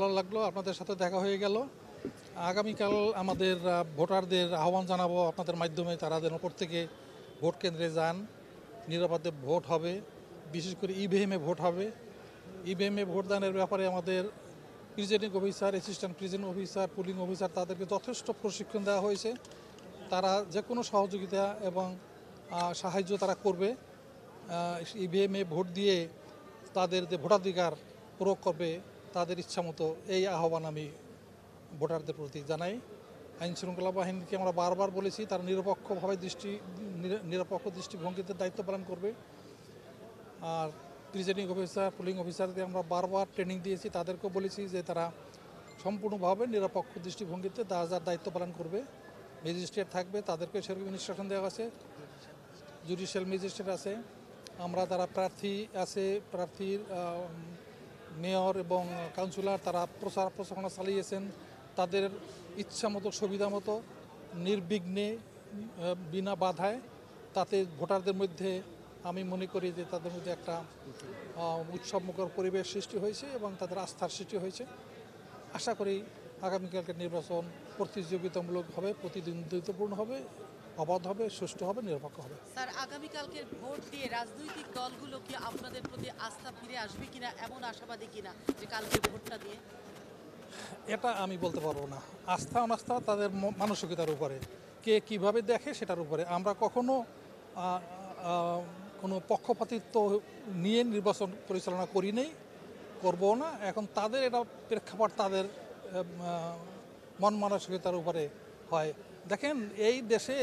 ভালো লাগলো আপনাদের সাথে দেখা হয়ে গেল আগামীকাল আমাদের ভোটারদের আহ্বান জানাবো আপনাদের মাধ্যমে তারা যেন প্রত্যেকে ভোট কেন্দ্রে যান নিরাপদে ভোট হবে বিশেষ করে ইভিএমে ভোট হবে ইভিএমে ভোটদানের ব্যাপারে আমাদের presiding officer assistant presiding officer polling officer তাদেরকে যথেষ্ট প্রশিক্ষণ দেওয়া হয়েছে তারা যে কোনো সহযোগিতা এবং সাহায্য তারা করবে ইভিএমে ভোট দিয়ে তাদের যে ভোটাধিকার প্রয়োগ করবে তাদের ইচ্ছামতো এই আহ্বান আমি ভোটারদের প্রতি জানাই আইন শৃঙ্খলা বাহিনীকে আমরা বারবার বলেছি তারা নিরপেক্ষভাবে দৃষ্টি নিরপেক্ষ দৃষ্টিভঙ্গিতে দায়িত্ব পালন করবে আর প্রিজাইডিং অফিসার পুলিং অফিসারদের আমরা বারবার ট্রেনিং দিয়েছি তাদেরকেও বলেছি যে তারা সম্পূর্ণভাবে নিরপেক্ষ দৃষ্টিভঙ্গিতে যা যার দায়িত্ব পালন করবে ম্যাজিস্ট্রেট থাকবে তাদেরকে সেরকম ইনস্ট্রাকশন দেওয়া আছে জুডিশিয়াল ম্যাজিস্ট্রেট আছে আমরা তারা প্রার্থী আছে প্রার্থীর মেয়র এবং কাউন্সিলর তারা প্রচার প্রচারণা চালিয়েছেন তাদের ইচ্ছা মতো সুবিধা মতো নির্বিঘ্নে বিনা বাধায় তাতে ভোটারদের মধ্যে আমি মনে করি যে তাদের মধ্যে একটা উৎসবমুখর পরিবেশ সৃষ্টি হয়েছে এবং তাদের আস্থার সৃষ্টি হয়েছে আশা করি আগামীকালকে নির্বাচন প্রতিযোগিতামূলক হবে প্রতিদ্বন্দ্বিতাপূর্ণ হবে অবাধ হবে সুষ্ঠু হবে নিরপেক্ষ হবে স্যার আগামীকালকের ভোট দিয়ে রাজনৈতিক দলগুলো কি আপনাদের প্রতি আস্থা ফিরে আসবে কিনা এমন আশাবাদী কিনা যে কালকে ভোটটা দিয়ে এটা আমি বলতে পারবো না আস্থা অনাস্থা তাদের মানসিকতার উপরে কে কিভাবে দেখে সেটার উপরে আমরা কখনো কোনো পক্ষপাতিত্ব নিয়ে নির্বাচন পরিচালনা করি নেই করবো না এখন তাদের এটা প্রেক্ষাপট তাদের মন মানসিকতার উপরে হয় দেখেন এই দেশে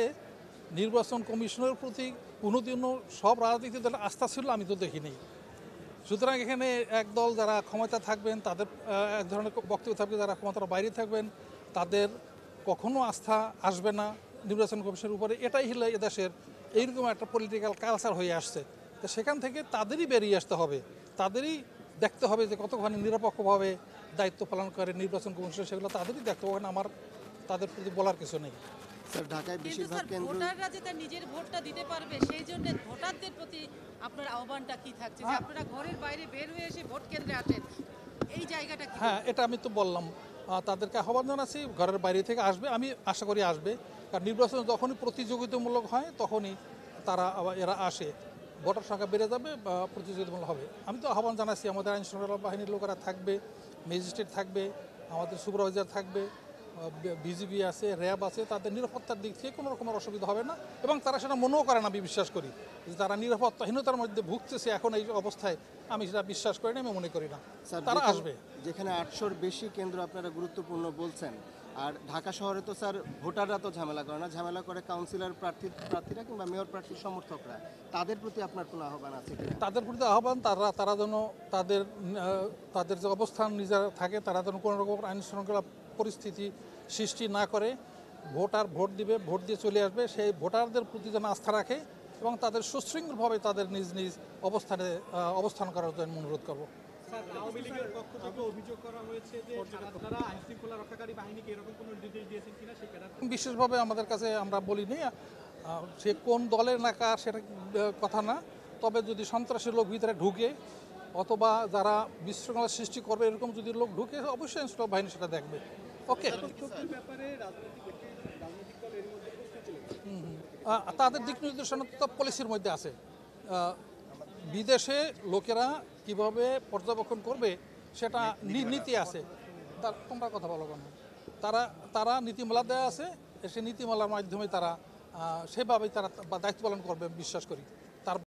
নির্বাচন কমিশনের প্রতি কোনোদিনও সব রাজনীতি দলের আস্থা ছিল আমি তো দেখিনি সুতরাং এখানে একদল যারা ক্ষমতা থাকবেন তাদের এক ধরনের বক্তব্য থাকবে যারা ক্ষমতার বাইরে থাকবেন তাদের কখনো আস্থা আসবে না নির্বাচন কমিশনের উপরে এটাই হলে এদেশের এইরকম একটা পলিটিক্যাল কালচার হয়ে আসছে তো সেখান থেকে তাদেরই বেরিয়ে আসতে হবে তাদেরই দেখতে হবে যে কতখানি নিরপেক্ষভাবে দায়িত্ব পালন করে নির্বাচন কমিশন সেগুলো তাদেরই দেখতে হবে আমার তাদের প্রতি বলার কিছু নেই স্যার ঢাকায় বেশিরভাগ কেন্দ্র ভোটাররা যেটা নিজের ভোটটা দিতে পারবে সেই জন্য ভোটারদের প্রতি আপনার আহ্বানটা কি থাকছে যে হ্যাঁ। আপনারা ঘরের বাইরে বের হয়ে এসে ভোট কেন্দ্রে আসেন এই জায়গাটা হ্যাঁ এটা আমি তো বললাম তাদেরকে আহ্বান জানাচ্ছি ঘরের বাইরে থেকে আসবে আমি আশা করি আসবে কারণ নির্বাচন যখনই প্রতিযোগিতামূলক হয় তখনই তারা এরা আসে ভোটার সংখ্যা বেড়ে যাবে বা প্রতিযোগিতামূলক হবে আমি তো আহ্বান জানাচ্ছি আমাদের আইন শৃঙ্খলা বাহিনীর লোকেরা থাকবে ম্যাজিস্ট্রেট থাকবে আমাদের সুপারভাইজার থাকবে বিজিবি আছে র্যাব আছে তাদের নিরাপত্তার দিক থেকে কোনো রকমের অসুবিধা হবে না এবং তারা সেটা মনেও করে না আমি বিশ্বাস করি যে তারা নিরাপত্তাহীনতার মধ্যে ভুগতেছে এখন এই অবস্থায় আমি সেটা বিশ্বাস করি না আমি মনে করি না তারা আসবে যেখানে আটশোর বেশি কেন্দ্র আপনারা গুরুত্বপূর্ণ বলছেন আর ঢাকা শহরে তো স্যার ভোটাররা তো ঝামেলা করে না ঝামেলা করে কাউন্সিলর প্রার্থী প্রার্থীরা কিংবা মেয়র প্রার্থীর সমর্থকরা তাদের প্রতি আপনার কোনো আহ্বান আছে তাদের প্রতি আহ্বান তারা তারা যেন তাদের তাদের যে অবস্থান নিজেরা থাকে তারা যেন কোনো রকম আইন শৃঙ্খলা পরিস্থিতি সৃষ্টি না করে ভোটার ভোট দিবে ভোট দিয়ে চলে আসবে সেই ভোটারদের প্রতি যেন আস্থা রাখে এবং তাদের সুশৃঙ্খলভাবে তাদের নিজ নিজ অবস্থানে অবস্থান করার জন্য অনুরোধ করবো বিশেষভাবে আমাদের কাছে আমরা বলিনি সে কোন দলের না কার সেটা কথা না তবে যদি সন্ত্রাসী লোক ভিতরে ঢুকে অথবা যারা বিশৃঙ্খলা সৃষ্টি করবে এরকম যদি লোক ঢুকে অবশ্যই আইন বাহিনী সেটা দেখবে ওকে তাদের দিক নির্দেশনা তো পলিসির মধ্যে আছে বিদেশে লোকেরা কিভাবে পর্যবেক্ষণ করবে সেটা নীতি আছে তার তোমরা কথা বলো কেন তারা তারা নীতিমালা দেওয়া আছে সে নীতিমালার মাধ্যমে তারা সেভাবেই তারা দায়িত্ব পালন করবে বিশ্বাস করি